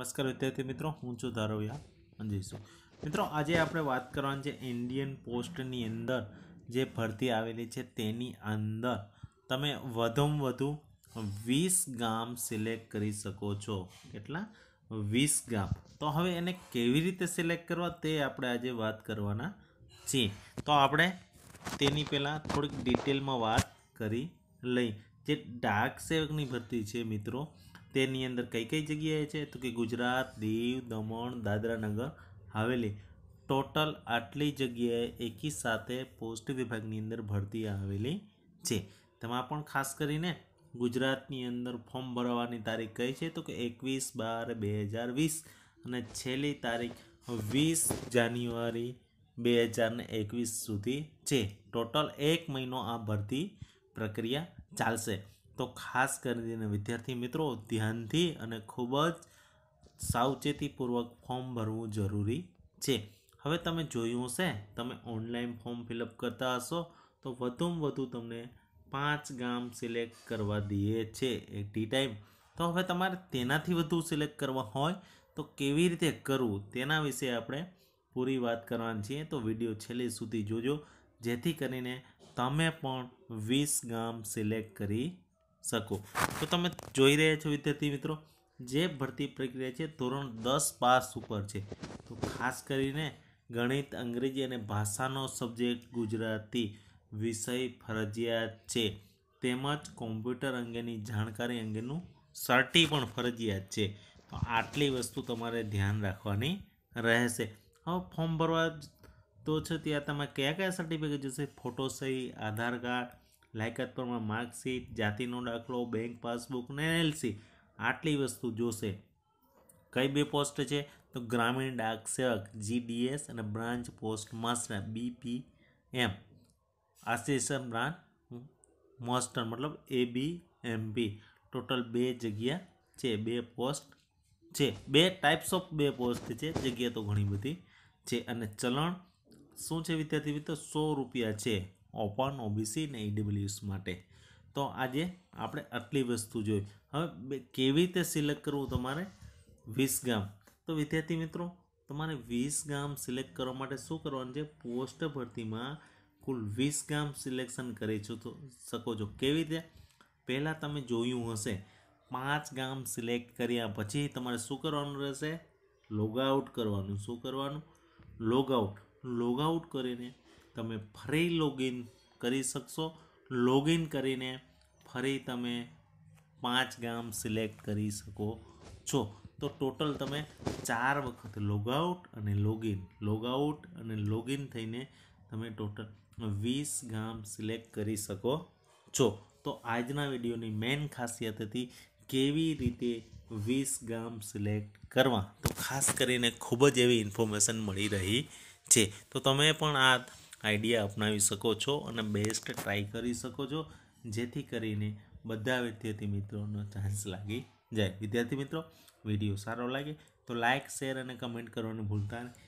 નમસ્કાર વિદ્યાર્થી મિત્રો હું છું ધારવ્યા મંજીસુ મિત્રો આજે આપણે વાત કરવાની છે ઇન્ડિયન પોસ્ટની અંદર જે ભરતી આવેલી છે તેની અંદર તમે વધુમાં વધુ વીસ ગામ સિલેક્ટ કરી શકો છો કેટલા વીસ ગામ તો હવે એને કેવી રીતે સિલેક્ટ કરવા તે આપણે આજે વાત કરવાના છીએ તો આપણે તેની પહેલાં થોડીક ડિટેલમાં વાત કરી લઈ જે ડાક સેવકની ભરતી છે મિત્રો તેની અંદર કઈ કઈ જગ્યાએ છે તો કે ગુજરાત દીવ દમણ દાદરાનગર હવેલી ટોટલ આટલી જગ્યાએ એકી સાથે પોસ્ટ વિભાગની અંદર ભરતી આવેલી છે તેમાં પણ ખાસ કરીને ગુજરાતની અંદર ફોર્મ ભરવાની તારીખ કઈ છે તો કે એકવીસ બાર બે હજાર વીસ અને છેલ્લી તારીખ વીસ જાન્યુઆરી બે હજારને એકવીસ સુધી છે ટોટલ એક મહિનો આ ભરતી પ્રક્રિયા ચાલશે તો ખાસ કરીને વિદ્યાર્થી મિત્રો ધ્યાનથી અને ખૂબ જ સાવચેતીપૂર્વક ફોર્મ ભરવું જરૂરી છે હવે તમે જોયું હશે તમે ઓનલાઈન ફોર્મ ફિલઅપ કરતા હશો તો વધુમાં વધુ તમને પાંચ ગામ સિલેક્ટ કરવા દઈએ છે ટી ટાઈમ તો હવે તમારે તેનાથી વધુ સિલેક્ટ કરવા હોય તો કેવી રીતે કરવું તેના વિશે આપણે પૂરી વાત કરવાની છીએ તો વિડીયો છેલ્લે સુધી જોજો જેથી કરીને તમે પણ વીસ ગામ સિલેક્ટ કરી શકો તો તમે જોઈ રહ્યા છો વિદ્યાર્થી મિત્રો જે ભરતી પ્રક્રિયા છે ધોરણ દસ પાસ ઉપર છે તો ખાસ કરીને ગણિત અંગ્રેજી અને ભાષાનો સબ્જેક્ટ ગુજરાતી વિષય ફરજિયાત છે તેમજ કોમ્પ્યુટર અંગેની જાણકારી અંગેનું સર્ટી પણ ફરજિયાત છે તો આટલી વસ્તુ તમારે ધ્યાન રાખવાની રહેશે હવે ફોર્મ ભરવા તો છે ત્યાં તમે કયા કયા સર્ટિફિકેટ જોશે ફોટો સહી આધાર કાર્ડ લાયકાત પ્રમાણ માર્કશીટ જાતિનો દાખલો બેંક પાસબુક ને એલસી આટલી વસ્તુ જોશે કઈ બે પોસ્ટ છે તો ગ્રામીણ ડાક સેવક જીડીએસ અને branch post master BP M assistant branch master મતલબ A B M B total બે જગ્યા છે બે પોસ્ટ છે બે ટાઈપ્સ ઓફ બે પોસ્ટ છે જગ્યા તો ઘણી બધી છે અને ચલણ શું છે વિદ્યાર્થી મિત્રો સો રૂપિયા છે ઓપન ઓબીસી ને ઈડબ્લ્યુએસ માટે તો આજે આપણે આટલી વસ્તુ જોઈ હવે કેવી રીતે સિલેક્ટ કરવું તમારે વીસ ગામ તો વિદ્યાર્થી મિત્રો તમારે વીસ ગામ સિલેક્ટ કરવા માટે શું કરવાનું છે પોસ્ટ ભરતીમાં કુલ વીસ ગામ સિલેક્શન કરી શકો છો કેવી રીતે પહેલાં તમે જોયું હશે પાંચ ગામ સિલેક્ટ કર્યા પછી તમારે શું કરવાનું રહેશે આઉટ કરવાનું શું કરવાનું આઉટ લોગઆઉટ આઉટ કરીને તમે ફરી લોગિન કરી શકશો લોગિન કરીને ફરી તમે પાંચ ગામ સિલેક્ટ કરી શકો છો તો ટોટલ તમે ચાર વખત લોગઆઉટ અને લોગિન લોગઆઉટ અને લોગિન થઈને તમે ટોટલ વીસ ગામ સિલેક્ટ કરી શકો છો તો આજના વિડીયોની મેઇન ખાસિયત હતી કેવી રીતે વીસ ગામ સિલેક્ટ કરવા તો ખાસ કરીને ખૂબ જ એવી ઇન્ફોર્મેશન મળી રહી છે તો તમે પણ આ આઈડિયા અપનાવી શકો છો અને બેસ્ટ ટ્રાય કરી શકો છો જેથી કરીને બધા વિદ્યાર્થી મિત્રોનો ચાન્સ લાગી જાય વિદ્યાર્થી મિત્રો વિડીયો સારો લાગે તો લાઇક શેર અને કમેન્ટ કરવાનું ભૂલતા નહીં